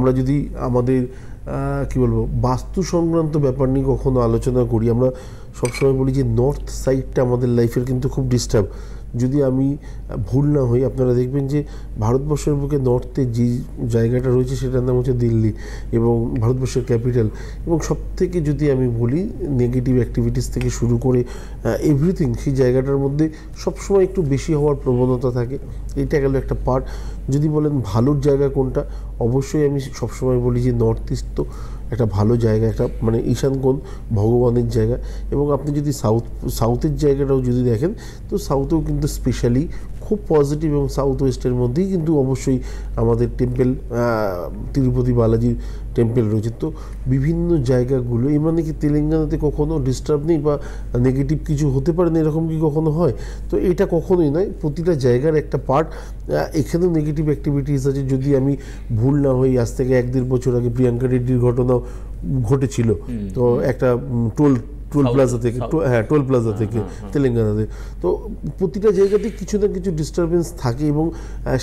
আমরা যদি আমাদের কি বলবো বাস্তু সংক্রান্ত ব্যাপার নিয়ে কখনো আলোচনা করি আমরা সবসময় বলি যে নর্থ সাইডটা আমাদের লাইফের কিন্তু খুব ডিস্টার্ব যদি আমি ভুল না হই আপনারা দেখবেন যে ভারতবর্ষের বুকে নর্থে যে জায়গাটা রয়েছে সেটার নাম হচ্ছে দিল্লি এবং ভারতবর্ষের ক্যাপিটাল এবং সব থেকে যদি আমি বলি নেগেটিভ অ্যাক্টিভিটিস থেকে শুরু করে এভরিথিং সেই জায়গাটার মধ্যে সবসময় একটু বেশি হওয়ার প্রবণতা থাকে এটা গেল একটা পার্ট যদি বলেন ভালোর জায়গা কোনটা অবশ্যই আমি সবসময় বলি যে নর্থ ইস্ট তো একটা ভালো জায়গা একটা মানে ঈশানকোণ ভগবানের জায়গা এবং আপনি যদি সাউথ সাউথের জায়গাটাও যদি দেখেন তো সাউথেও কিন্তু স্পেশালি খুব পজিটিভ এবং সাউথ ওয়েস্টের মধ্যেই কিন্তু অবশ্যই আমাদের টেম্পেল তিরুপতি বালাজির টেম্পেল রয়েছে তো বিভিন্ন জায়গাগুলো এই মানে কি তেলেঙ্গানাতে কখনও ডিস্টার্ব নেই বা নেগেটিভ কিছু হতে পারে না এরকম কি কখনো হয় তো এটা কখনোই নয় প্রতিটা জায়গার একটা পার্ট এখানেও নেগেটিভ অ্যাক্টিভিটিস আছে যদি আমি ভুল না হই আজ থেকে এক দেড় বছর আগে প্রিয়াঙ্কা রেড্ডির ঘটনা ঘটেছিল তো একটা টোল টোল প্লাজা হ্যাঁ, হ্যাঁ, থেকে হ্যাঁ টোল প্লাজা হ্যাঁ। থেকে তেলেঙ্গানাতে তো প্রতিটা জায়গাতে কিছু না কিছু ডিস্টারবেন্স থাকে এবং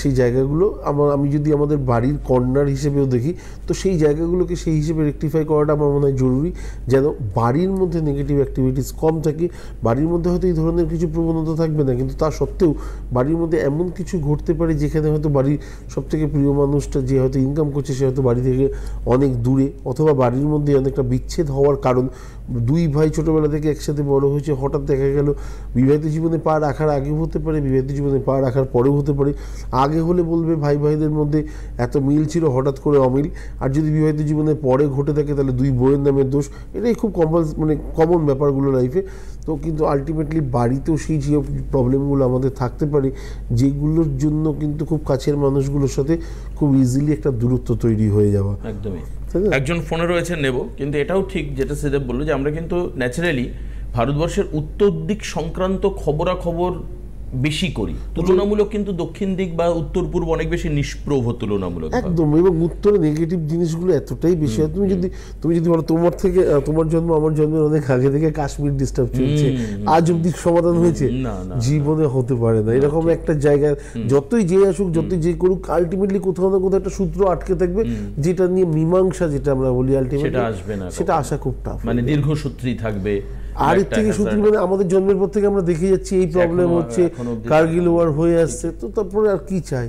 সেই জায়গাগুলো আমার আমি যদি আমাদের বাড়ির কর্নার হিসেবেও দেখি তো সেই জায়গাগুলোকে সেই হিসেবে রেকটিফাই করাটা আমার মনে হয় জরুরি যেন বাড়ির মধ্যে নেগেটিভ অ্যাক্টিভিটিস কম থাকে বাড়ির মধ্যে হয়তো এই ধরনের কিছু প্রবণতা থাকবে না কিন্তু তা সত্ত্বেও বাড়ির মধ্যে এমন কিছু ঘটতে পারে যেখানে হয়তো বাড়ির সবথেকে প্রিয় মানুষটা যে হয়তো ইনকাম করছে সে হয়তো বাড়ি থেকে অনেক দূরে অথবা বাড়ির মধ্যে অনেকটা বিচ্ছেদ হওয়ার কারণ দুই ভাই ছোটোবেলা থেকে একসাথে বড় হয়েছে হঠাৎ দেখা গেল বিবাহিত জীবনে পা রাখার আগেও হতে পারে বিবাহিত জীবনে পা রাখার পরেও হতে পারে আগে হলে বলবে ভাই ভাইদের মধ্যে এত মিল ছিল হঠাৎ করে অমিল আর যদি বিবাহিত জীবনে পরে ঘটে থাকে তাহলে দুই বইয়ের নামের দোষ এটাই খুব কমন মানে কমন ব্যাপারগুলো লাইফে তো কিন্তু আলটিমেটলি বাড়িতেও সেই যে প্রবলেমগুলো আমাদের থাকতে পারে যেগুলোর জন্য কিন্তু খুব কাছের মানুষগুলোর সাথে খুব ইজিলি একটা দূরত্ব তৈরি হয়ে যাওয়া একদমই একজন ফোনে রয়েছে নেব কিন্তু এটাও ঠিক যেটা সেদেব বললো যে আমরা কিন্তু ন্যাচারালি ভারতবর্ষের উত্তর দিক সংক্রান্ত খবরাখবর বেশি করি তুলনামূলক কিন্তু দক্ষিণ দিক বা উত্তর পূর্ব অনেক বেশি নিষ্প্রভ তুলনামূলক একদম এবং উত্তরে নেগেটিভ জিনিসগুলো এতটাই বেশি হয় তুমি যদি তুমি যদি বলো তোমার থেকে তোমার জন্ম আমার জন্মের অনেক আগে থেকে কাশ্মীর ডিস্টার্ব চলছে আজ অব্দি সমাধান হয়েছে জীবনে হতে পারে না এরকম একটা জায়গা যতই যে আসুক যতই যে করুক আলটিমেটলি কোথাও না কোথাও একটা সূত্র আটকে থাকবে যেটা নিয়ে মীমাংসা যেটা আমরা বলি আলটিমেটলি সেটা আসবে না সেটা আসা খুব টাফ মানে দীর্ঘসূত্রী থাকবে আর এর থেকে সত্যি মানে আমাদের জন্মের পর থেকে আমরা দেখে যাচ্ছি এই প্রবলেম হচ্ছে কার্গিল ওয়ার হয়ে আসছে তো তারপরে আর কি চাই